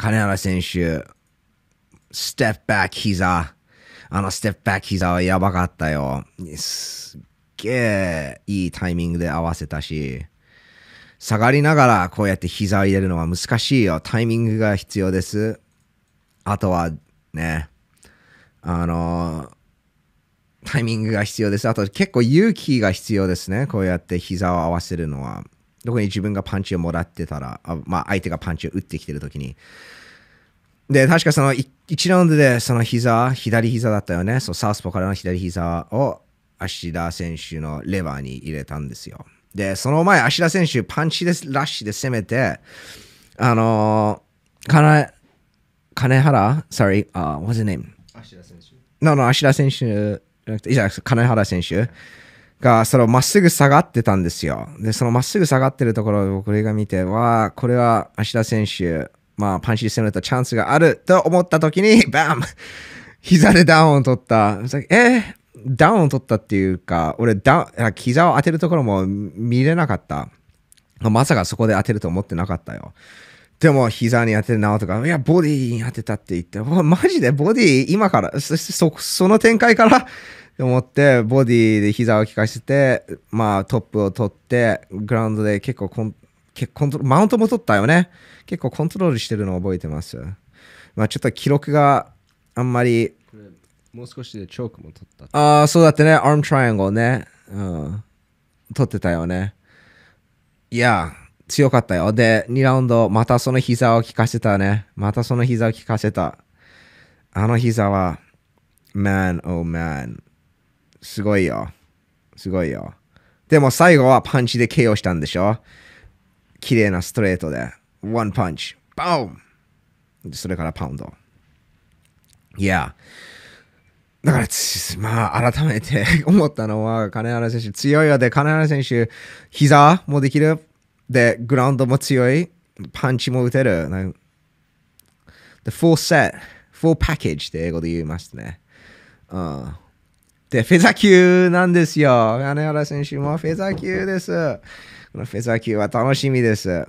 金原選手、ステップバック膝。あのステップバック膝はやばかったよ。すっげえいいタイミングで合わせたし、下がりながらこうやって膝を入れるのは難しいよ。タイミングが必要です。あとはね、あのタイミングが必要です。あと結構勇気が必要ですね。こうやって膝を合わせるのは。特に自分がパンチをもらってたら、あまあ、相手がパンチを打ってきてる時に。で、確かその1ラウンドでその膝、左膝だったよね。そう、サウスポからの左膝を芦田選手のレバーに入れたんですよ。で、その前、芦田選手、パンチでラッシュで攻めて、あのー、金、金原 ?sorry,、uh, what's his name? 芦田選手。No, no, 田選手じゃなくて、金原選手。が、そのまっすぐ下がってたんですよ。で、そのまっすぐ下がってるところを僕が見て、わあ、これは芦田選手、まあ、パンチ攻めたチャンスがあると思った時に、バーン膝でダウンを取った。えー、ダウンを取ったっていうか、俺ダウン、膝を当てるところも見れなかった。まさかそこで当てると思ってなかったよ。でも、膝に当てるなとか、いや、ボディに当てたって言って、マジでボディ今からそ、その展開から思ってボディで膝を効かせて、まあ、トップを取ってグラウンドで結構コン結コントマウントも取ったよね結構コントロールしてるのを覚えてます、まあ、ちょっと記録があんまりもう少しでチョークも取ったああそうだってねアームトライアングルね、うん、取ってたよねいや強かったよで2ラウンドまたその膝を効かせたねまたその膝を効かせたあの膝は man oh man すごいよ。すごいよ。でも最後はパンチで KO したんでしょ綺麗なストレートで。ワンパンチ。バウンそれからパウンド。いや。だから、まあ、改めて思ったのは、金原選手強いよ。で、金原選手、膝もできる。で、グラウンドも強い。パンチも打てる。で、フォーセット、l p a パッケージって英語で言いますね。うん。で、フェザー級なんですよ。金原選手もフェザー級です。このフェザー級は楽しみです。